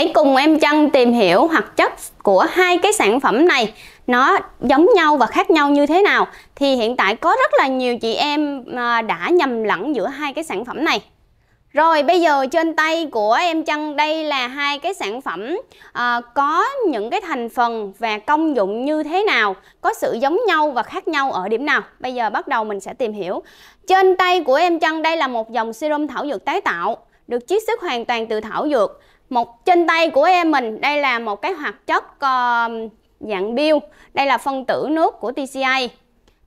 Hãy cùng em chân tìm hiểu hoạt chất của hai cái sản phẩm này nó giống nhau và khác nhau như thế nào thì hiện tại có rất là nhiều chị em à, đã nhầm lẫn giữa hai cái sản phẩm này. Rồi bây giờ trên tay của em chân đây là hai cái sản phẩm à, có những cái thành phần và công dụng như thế nào, có sự giống nhau và khác nhau ở điểm nào. Bây giờ bắt đầu mình sẽ tìm hiểu. Trên tay của em chân đây là một dòng serum thảo dược tái tạo, được chiết xuất hoàn toàn từ thảo dược một trên tay của em mình đây là một cái hoạt chất uh, dạng biêu đây là phân tử nước của TCA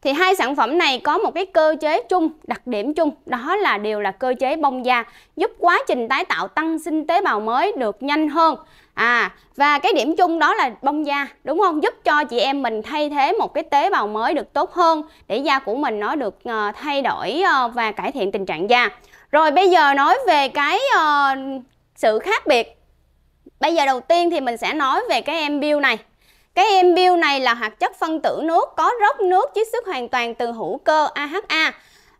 thì hai sản phẩm này có một cái cơ chế chung đặc điểm chung đó là đều là cơ chế bong da giúp quá trình tái tạo tăng sinh tế bào mới được nhanh hơn à và cái điểm chung đó là bong da đúng không giúp cho chị em mình thay thế một cái tế bào mới được tốt hơn để da của mình nó được uh, thay đổi uh, và cải thiện tình trạng da rồi bây giờ nói về cái uh, sự khác biệt Bây giờ đầu tiên thì mình sẽ nói về cái em bill này cái em bill này là hoạt chất phân tử nước có rốc nước chiết xuất hoàn toàn từ hữu cơ AHA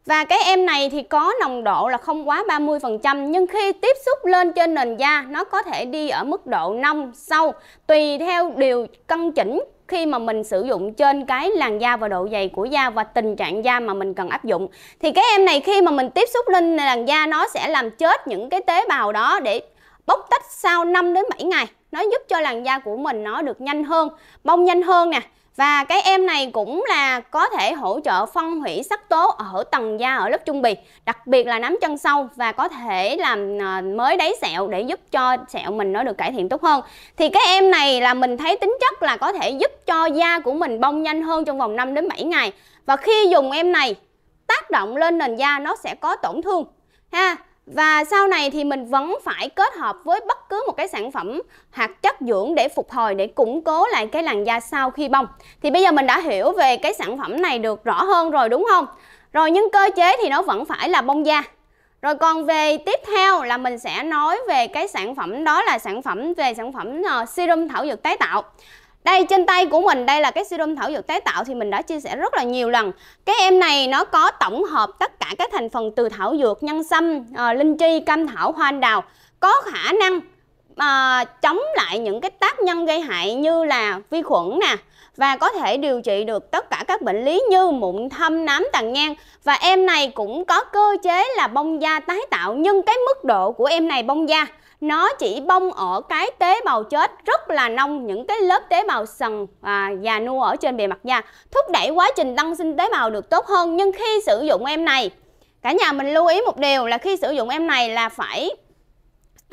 và cái em này thì có nồng độ là không quá 30% nhưng khi tiếp xúc lên trên nền da nó có thể đi ở mức độ nông sâu tùy theo điều cân chỉnh khi mà mình sử dụng trên cái làn da và độ dày của da và tình trạng da mà mình cần áp dụng thì cái em này khi mà mình tiếp xúc lên làn da nó sẽ làm chết những cái tế bào đó để bóc tách sau 5 đến 7 ngày nó giúp cho làn da của mình nó được nhanh hơn bong nhanh hơn nè và cái em này cũng là có thể hỗ trợ phân hủy sắc tố ở tầng da ở lớp trung bì, đặc biệt là nắm chân sâu và có thể làm à, mới đáy sẹo để giúp cho sẹo mình nó được cải thiện tốt hơn. Thì cái em này là mình thấy tính chất là có thể giúp cho da của mình bong nhanh hơn trong vòng 5 đến 7 ngày. Và khi dùng em này tác động lên nền da nó sẽ có tổn thương ha và sau này thì mình vẫn phải kết hợp với bất cứ một cái sản phẩm hạt chất dưỡng để phục hồi để củng cố lại cái làn da sau khi bong thì bây giờ mình đã hiểu về cái sản phẩm này được rõ hơn rồi đúng không rồi nhưng cơ chế thì nó vẫn phải là bông da rồi còn về tiếp theo là mình sẽ nói về cái sản phẩm đó là sản phẩm về sản phẩm ờ, serum thảo dược tái tạo đây trên tay của mình đây là cái serum thảo dược tái tạo thì mình đã chia sẻ rất là nhiều lần cái em này nó có tổng hợp tất cả các thành phần từ thảo dược nhân sâm à, linh chi cam thảo hoa anh đào có khả năng à, chống lại những cái tác nhân gây hại như là vi khuẩn nè và có thể điều trị được tất cả các bệnh lý như mụn thâm nám tàn nhang và em này cũng có cơ chế là bong da tái tạo nhưng cái mức độ của em này bong da nó chỉ bong ở cái tế bào chết rất là nông những cái lớp tế bào sần và già nua ở trên bề mặt da thúc đẩy quá trình tăng sinh tế bào được tốt hơn nhưng khi sử dụng em này cả nhà mình lưu ý một điều là khi sử dụng em này là phải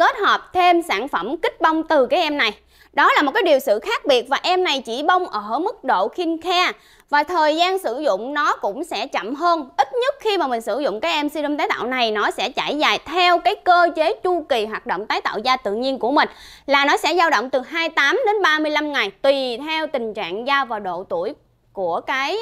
kết hợp thêm sản phẩm kích bông từ cái em này đó là một cái điều sự khác biệt và em này chỉ bông ở mức độ kin care và thời gian sử dụng nó cũng sẽ chậm hơn ít nhất khi mà mình sử dụng cái em serum tái tạo này nó sẽ trải dài theo cái cơ chế chu kỳ hoạt động tái tạo da tự nhiên của mình là nó sẽ dao động từ 28 đến 35 ngày tùy theo tình trạng da và độ tuổi của cái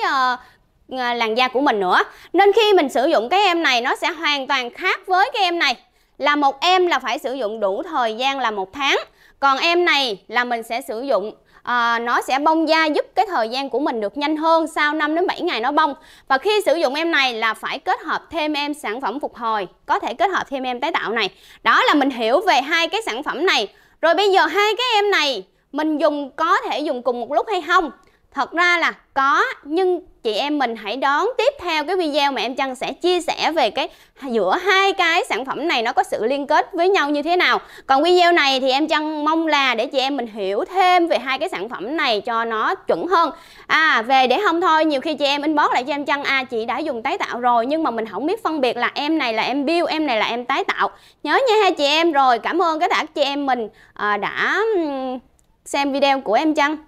uh, làn da của mình nữa nên khi mình sử dụng cái em này nó sẽ hoàn toàn khác với cái em này là một em là phải sử dụng đủ thời gian là một tháng còn em này là mình sẽ sử dụng à, nó sẽ bong da giúp cái thời gian của mình được nhanh hơn sau 5 đến 7 ngày nó bong và khi sử dụng em này là phải kết hợp thêm em sản phẩm phục hồi có thể kết hợp thêm em tái tạo này đó là mình hiểu về hai cái sản phẩm này rồi bây giờ hai cái em này mình dùng có thể dùng cùng một lúc hay không thật ra là có nhưng chị em mình hãy đón tiếp theo cái video mà em chân sẽ chia sẻ về cái giữa hai cái sản phẩm này nó có sự liên kết với nhau như thế nào còn video này thì em chân mong là để chị em mình hiểu thêm về hai cái sản phẩm này cho nó chuẩn hơn à về để không thôi nhiều khi chị em inbox lại cho em chân à chị đã dùng tái tạo rồi nhưng mà mình không biết phân biệt là em này là em build em này là em tái tạo nhớ nha hai chị em rồi cảm ơn tất cả chị em mình à, đã xem video của em Trân